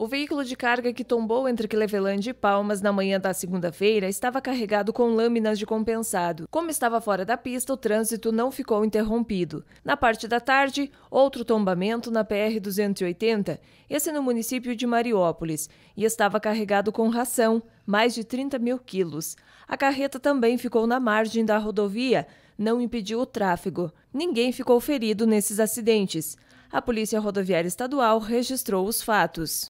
O veículo de carga que tombou entre Cleveland e Palmas na manhã da segunda-feira estava carregado com lâminas de compensado. Como estava fora da pista, o trânsito não ficou interrompido. Na parte da tarde, outro tombamento na PR-280, esse no município de Mariópolis, e estava carregado com ração, mais de 30 mil quilos. A carreta também ficou na margem da rodovia, não impediu o tráfego. Ninguém ficou ferido nesses acidentes. A Polícia Rodoviária Estadual registrou os fatos.